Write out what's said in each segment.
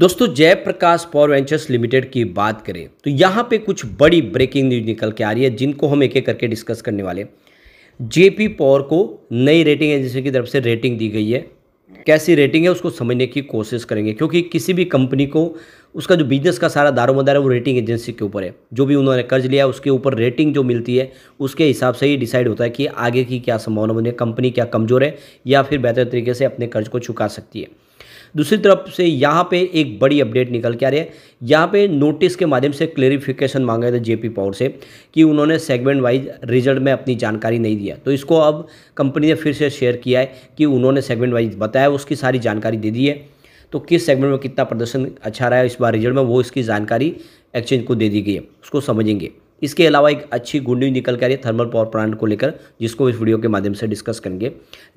दोस्तों Jayaprakash power ventures limited की बात करें तो यहाँ पे कुछ बड़ी ब्रेकिंग न्यूज निकल के आ रही है जिनको हम एक एक करके डिस्कस करने वाले जेपी पावर को नई रेटिंग एजेंसी की तरफ से रेटिंग दी गई है कैसी रेटिंग है उसको समझने की कोशिश करेंगे क्योंकि किसी भी कंपनी को उसका जो बिजनेस का सारा दारोमदार है वो रेटिंग एजेंसी के ऊपर है जो भी उन्होंने कर्ज लिया उसके ऊपर रेटिंग जो मिलती है उसके हिसाब से ही डिसाइड होता है कि आगे की क्या संभावना बनी कंपनी क्या कमज़ोर है या फिर बेहतर तरीके से अपने कर्ज को चुका सकती है दूसरी तरफ से यहाँ पे एक बड़ी अपडेट निकल के आ रही है यहाँ पे नोटिस के माध्यम से क्लेरिफिकेशन मांगे थे जेपी पावर से कि उन्होंने सेगमेंट वाइज रिजल्ट में अपनी जानकारी नहीं दिया तो इसको अब कंपनी ने फिर से शेयर किया है कि उन्होंने सेगमेंट वाइज बताया उसकी सारी जानकारी दे दी है तो किस सेगमेंट में कितना प्रदर्शन अच्छा रहा है इस बार रिजल्ट में वो इसकी जानकारी एक्सचेंज को दे दी गई है उसको समझेंगे इसके अलावा एक अच्छी गुंडी निकल कर आ रही है थर्मल पावर प्लांट को लेकर जिसको इस वीडियो के माध्यम से डिस्कस करेंगे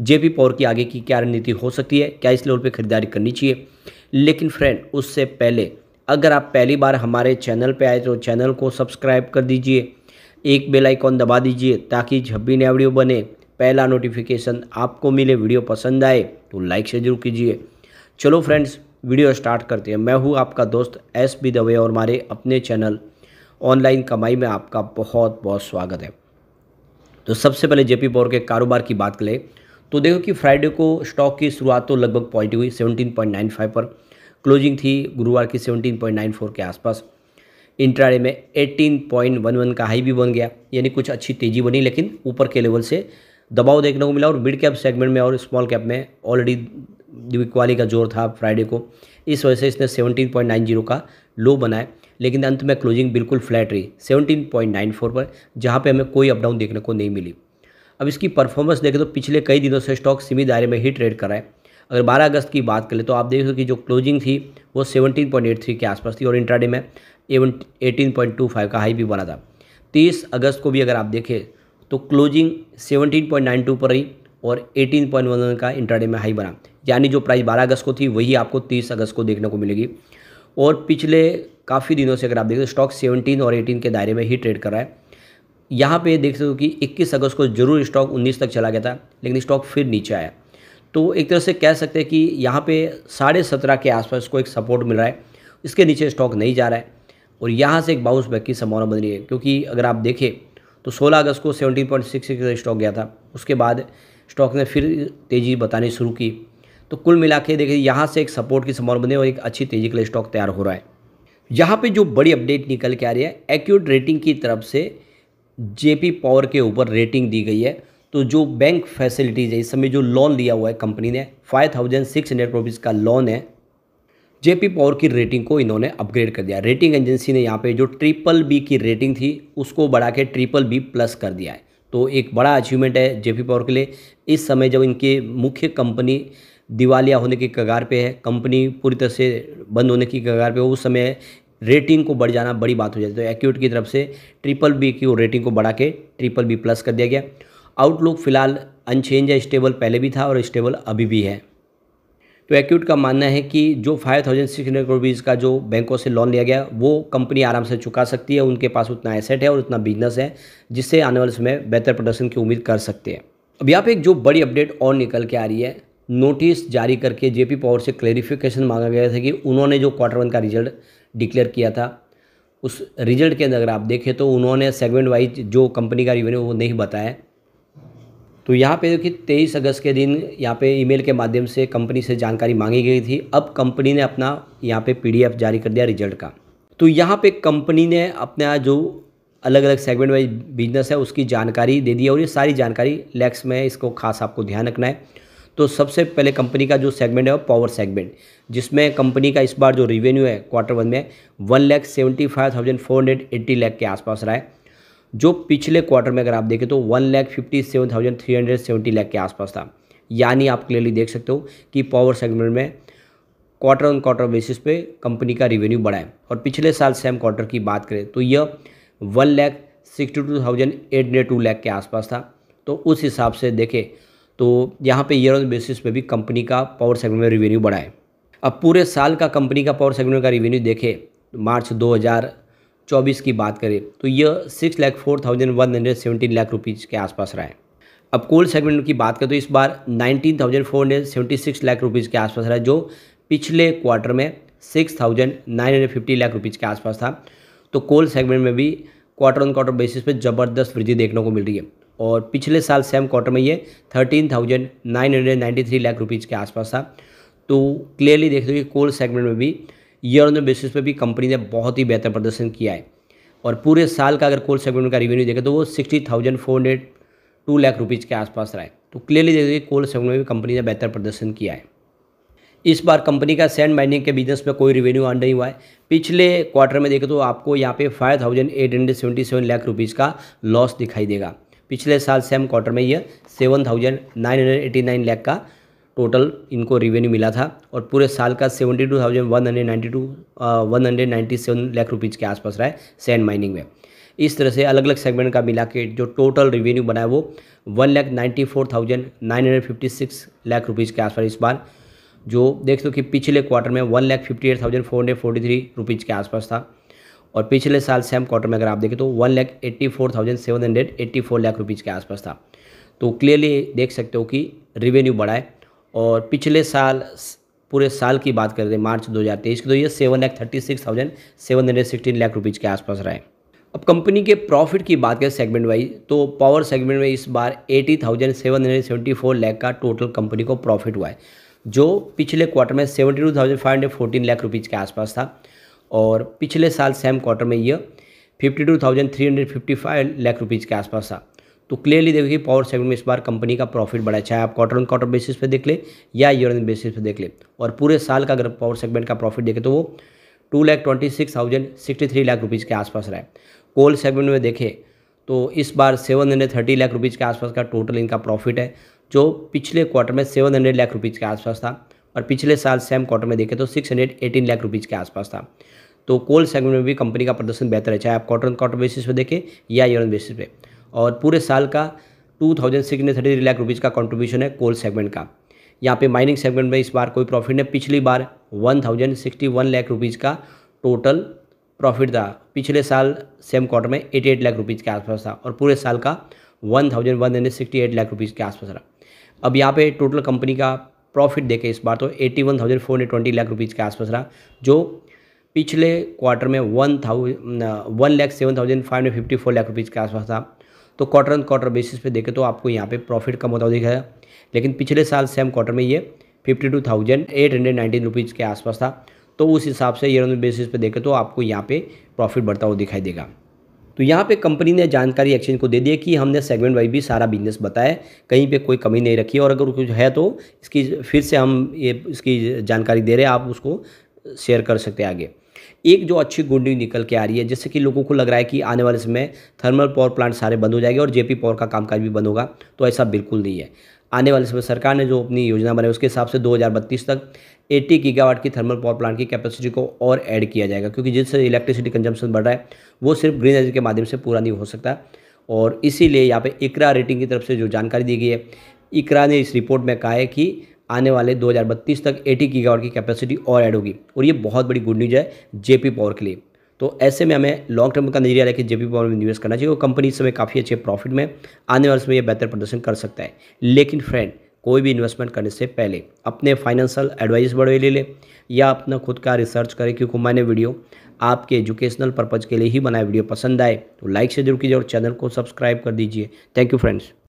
जेपी पावर की आगे की क्या रणनीति हो सकती है क्या इस लेवल पर खरीदारी करनी चाहिए लेकिन फ्रेंड उससे पहले अगर आप पहली बार हमारे चैनल पर आए तो चैनल को सब्सक्राइब कर दीजिए एक बेल आइकॉन दबा दीजिए ताकि जब भी नया वीडियो बने पहला नोटिफिकेशन आपको मिले वीडियो पसंद आए तो लाइक से जरूर कीजिए चलो फ्रेंड्स वीडियो स्टार्ट करते हैं मैं हूँ आपका दोस्त एस बी दवे और हमारे अपने चैनल ऑनलाइन कमाई में आपका बहुत बहुत स्वागत है तो सबसे पहले जेपी पावर के कारोबार की बात करें तो देखो कि फ्राइडे को स्टॉक की शुरुआत तो लगभग पॉइंट हुई 17.95 पर क्लोजिंग थी गुरुवार की 17.94 के आसपास इंट्राडे में 18.11 का हाई भी बन गया यानी कुछ अच्छी तेज़ी बनी लेकिन ऊपर के लेवल से दबाव देखने को मिला और मिड कैप सेगमेंट में और स्मॉल कैप में ऑलरेडी द्विक्वाली का जोर था फ्राइडे को इस वजह से इसने 17.90 का लो बनाए लेकिन अंत में क्लोजिंग बिल्कुल फ्लैट रही 17.94 पर जहाँ पे हमें कोई अपडाउन देखने को नहीं मिली अब इसकी परफॉर्मेंस देखें तो पिछले कई दिनों से स्टॉक सीमित दायरे में ही ट्रेड कराए अगर 12 अगस्त की बात करें तो आप देख सकते कि जो क्लोजिंग थी वो 17.83 के आसपास थी और इंट्राडे में एवन फाइव का हाई भी बना था तीस अगस्त को भी अगर आप देखें तो क्लोजिंग टू पर रही और वन का इंट्राडे में हाई बना यानी जो प्राइस बारह अगस्त को थी वही आपको तीस अगस्त को देखने को मिलेगी और पिछले काफ़ी दिनों से अगर आप देखें तो स्टॉक 17 और 18 के दायरे में ही ट्रेड कर रहा है यहाँ पे देख सकते हो कि 21 अगस्त को जरूर स्टॉक 19 तक चला गया था लेकिन स्टॉक फिर नीचे आया तो एक तरह से कह सकते हैं कि यहाँ पे साढ़े सत्रह के आसपास को एक सपोर्ट मिल रहा है इसके नीचे स्टॉक नहीं जा रहा है और यहाँ से एक बाउंस बैक की संभावना बन रही है क्योंकि अगर आप देखें तो 16 अगस्त को सेवनटीन का स्टॉक गया था उसके बाद स्टॉक ने फिर तेज़ी बतानी शुरू की तो कुल मिला के देखिए यहाँ से एक सपोर्ट की संभावना बनी और एक अच्छी तेजी के लिए स्टॉक तैयार हो रहा है यहाँ पे जो बड़ी अपडेट निकल के आ रही है एक्यूट रेटिंग की तरफ से जेपी पावर के ऊपर रेटिंग दी गई है तो जो बैंक फैसिलिटीज़ है इस समय जो लोन लिया हुआ है कंपनी ने five thousand six hundred rupees का लोन है जेपी पावर की रेटिंग को इन्होंने अपग्रेड कर दिया रेटिंग एजेंसी ने यहाँ पे जो ट्रिपल बी की रेटिंग थी उसको बढ़ा के ट्रिपल बी प्लस कर दिया है तो एक बड़ा अचीवमेंट है जेपी पावर के लिए इस समय जब इनके मुख्य कंपनी दिवालिया होने की कगार पे है कंपनी पूरी तरह से बंद होने की कगार पे उस समय रेटिंग को बढ़ जाना बड़ी बात हो जाती है तो एक्यूट की तरफ से ट्रिपल बी की रेटिंग को बढ़ा के ट्रिपल बी प्लस कर दिया गया आउटलुक फिलहाल अनचेंज है स्टेबल पहले भी था और स्टेबल अभी भी है तो एक्यूट का मानना है कि जो five thousand six hundred rupees का जो बैंकों से लोन लिया गया वो कंपनी आराम से चुका सकती है उनके पास उतना एसेट है और उतना बिजनेस है जिससे आने वाले समय बेहतर प्रदर्शन की उम्मीद कर सकते हैं अब यहाँ पे एक जो बड़ी अपडेट और निकल के आ रही है नोटिस जारी करके जेपी पावर से क्लेरिफिकेशन मांगा गया था कि उन्होंने जो क्वार्टर वन का रिजल्ट डिक्लेयर किया था उस रिजल्ट के अंदर अगर आप देखें तो उन्होंने सेगमेंट वाइज जो कंपनी का रिवेन्यू वो नहीं बताया तो यहाँ पे देखिए तेईस अगस्त के दिन यहाँ पे ईमेल के माध्यम से कंपनी से जानकारी मांगी गई थी अब कंपनी ने अपना यहाँ पे पीडीएफ जारी कर दिया रिजल्ट का तो यहाँ पे कंपनी ने अपना जो अलग अलग सेगमेंट वाइज बिजनेस है उसकी जानकारी दे दी और ये सारी जानकारी लैक्स में इसको खास आपको ध्यान रखना है तो सबसे पहले कंपनी का जो सेगमेंट है वो पावर सेगमेंट जिसमें कंपनी का इस बार जो रिवेन्यू है क्वार्टर वन में one lakh seventy five thousand four hundred eighty lakh के आसपास रहा है जो पिछले क्वार्टर में अगर आप देखें तो one lakh fifty seven thousand three hundred seventy lakh के आसपास था यानी आप क्लियरली देख सकते हो कि पावर सेगमेंट में क्वार्टर ऑन क्वार्टर बेसिस पे कंपनी का रिवेन्यू बढ़ा है और पिछले साल सेम क्वार्टर की बात करें तो यह one lakh sixty two thousand eight hundred two lakh के आसपास था तो उस हिसाब से देखें तो यहाँ पे ईयर ऑन बेसिस पे भी कंपनी का पावर सेगमेंट में रिवेन्यू बढ़ा है अब पूरे साल का कंपनी का पावर सेगमेंट का रिवेन्यू देखें मार्च 2024 की बात करें तो यह six lakh four thousand one hundred seventeen lakh rupees के आसपास रहा है अब कोल सेगमेंट की बात करें तो इस बार nineteen thousand four hundred seventy six lakh rupees के आसपास रहा है जो पिछले क्वार्टर में six thousand nine hundred fifty lakh rupees के आसपास था तो कोल सेगमेंट में भी क्वार्टर ऑन क्वार्टर बेसिस पे ज़बरदस्त वृद्धि देखने को मिल रही है और पिछले साल सेम क्वार्टर में ये thirteen thousand nine hundred ninety three lakh rupees के आसपास था तो क्लियरली देख हो कि कोल सेगमेंट में भी ईयर ऑन द बेसिस पे भी कंपनी ने बहुत ही बेहतर प्रदर्शन किया है और पूरे साल का अगर कोल सेगमेंट का रिवेन्यू देखें तो वो sixty thousand four hundred two lakh rupees के आसपास रहा है तो क्लियरली देख लो कि कोल सेगमेंट में भी कंपनी ने बेहतर प्रदर्शन किया है इस बार कंपनी का सैंड माइनिंग के बिजनेस में कोई रिवेन्यू अर्न नहीं हुआ है पिछले क्वार्टर में देखें तो आपको यहाँ पे five thousand eight hundred seventy seven lakh rupees का लॉस दिखाई देगा पिछले साल सेम क्वार्टर में यह seven thousand nine hundred eighty nine lakh का टोटल इनको रिवेन्यू मिला था और पूरे साल का seventy two thousand one hundred ninety two one hundred ninety seven lakh rupees के आसपास रहा है सैंड माइनिंग में इस तरह से अलग अलग सेगमेंट का मिला के जो टोटल रिवेन्यू बना है वो one lakh ninety four thousand nine hundred fifty six lakh rupees के आसपास इस बार जो देख लो कि पिछले क्वार्टर में one lakh fifty eight thousand four hundred forty three rupees के आसपास था और पिछले साल सेम क्वार्टर में अगर आप देखें तो one lakh eighty four thousand seven hundred eighty four lakh rupees के आसपास था तो क्लियरली देख सकते हो कि रिवेन्यू बढ़ा है और पिछले साल पूरे साल की बात करें मार्च दो हज़ार तेईस की तो ये seven lakh thirty six thousand seven hundred sixteen lakh rupees के आसपास रहे अब कंपनी के प्रॉफिट की बात करें सेगमेंट वाइज तो पावर सेगमेंट में इस बार eighty thousand seven hundred seventy four lakh का टोटल कंपनी को प्रॉफिट हुआ है जो पिछले क्वार्टर में seventy two thousand five hundred fourteen lakh rupees के आसपास था और पिछले साल सेम क्वार्टर में यह fifty two thousand three hundred fifty five lakh rupees के आसपास था तो क्लियरली देखिए पावर सेगमेंट में इस बार कंपनी का प्रॉफिट बढ़ा चाहे आप क्वार्टर ऑन क्वार्टर बेसिस पे देख ले या ईयर ऑन बेसिस पे देख ले और पूरे साल का अगर पावर सेगमेंट का प्रॉफिट देखें तो वो two lakh twenty six thousand sixty three lakh rupees के आसपास रहा है कोल सेगमेंट में देखें तो इस बार seven hundred thirty lakh rupees के आसपास का टोटल इनका प्रॉफिट है जो पिछले क्वार्टर में सेवन हंड्रेड लाख रुपीज़ के आसपास था और पिछले साल सेम क्वार्टर में देखें तो six hundred eighteen lakh rupees के आसपास था तो कोल सेगमेंट में भी कंपनी का प्रदर्शन बेहतर है चाहे आप क्वार्टर क्वार्टर बेसिस पर देखें या ईयर बेसिस पे और पूरे साल का two thousand six hundred thirty lakh rupees का कॉन्ट्रीब्यूशन है कोल सेगमेंट का यहाँ पे माइनिंग सेगमेंट में इस बार कोई प्रॉफिट नहीं पिछली बार one thousand sixty one lakh rupees का टोटल प्रॉफिट था पिछले साल सेम क्वार्टर में एटी एट लाख रुपीज़ के आसपास था और पूरे साल का one thousand one hundred sixty eight lakh rupees के आसपास रहा अब यहाँ पे टोटल कंपनी का प्रॉफिट देखें इस बार तो eighty one thousand four hundred twenty lakh rupees के आसपास रहा जो पिछले क्वार्टर में one thousand one lakh seven thousand five hundred fifty four lakh rupees के आसपास था तो क्वार्टर ऑन क्वार्टर बेसिस पे देखें तो आपको यहाँ पे प्रॉफिट कम होता हुआ दिखाया लेकिन पिछले साल सेम क्वार्टर में ये fifty two thousand eight hundred nineteen rupees के आसपास था तो उस हिसाब से ईयर ऑन बेसिस पे देखें तो आपको यहाँ पे प्रॉफिट बढ़ता हुआ दिखाई देगा तो यहाँ पे कंपनी ने जानकारी एक्सचेंज को दे दी कि हमने सेगमेंट वाइज भी सारा बिजनेस बताया कहीं पे कोई कमी नहीं रखी और अगर कुछ है तो इसकी फिर से हम ये इसकी जानकारी दे रहे हैं आप उसको शेयर कर सकते हैं आगे एक जो अच्छी गुड न्यूज निकल के आ रही है जिससे कि लोगों को लग रहा है कि आने वाले समय थर्मल पावर प्लांट सारे बंद हो जाएंगे और जेपी पावर का कामकाज भी बंद होगा तो ऐसा बिल्कुल नहीं है आने वाले समय सरकार ने जो अपनी योजना बनाई उसके हिसाब से 2032 तक 80 गीगावाट की थर्मल पावर प्लांट की कैपेसिटी को और ऐड किया जाएगा क्योंकि जिससे इलेक्ट्रिसिटी कंजम्पशन बढ़ रहा है वो सिर्फ ग्रीन एनर्जी के माध्यम से पूरा नहीं हो सकता और इसीलिए यहाँ पे इकरा रेटिंग की तरफ से जो जानकारी दी गई है इकरा ने इस रिपोर्ट में कहा है कि आने वाले 2032 तक 80 गीगावाट की कैपेसिटी और ऐड होगी और ये बहुत बड़ी गुड न्यूज है जेपी पावर के लिए तो ऐसे में हमें लॉन्ग टर्म का नजरिया लेकर जेपी पावर में निवेश करना चाहिए और कंपनी इस समय काफ़ी अच्छे प्रॉफिट में आने वाले समय यह बेहतर प्रदर्शन कर सकता है लेकिन फ्रेंड कोई भी इन्वेस्टमेंट करने से पहले अपने फाइनेंशियल एडवाइस बड़े ले लें या अपना खुद का रिसर्च करें क्योंकि मैंने वीडियो आपके एजुकेशनल पर्पज़ के लिए ही बनाया वीडियो पसंद आए तो लाइक से जरूर कीजिए और चैनल को सब्सक्राइब कर दीजिए थैंक यू फ्रेंड्स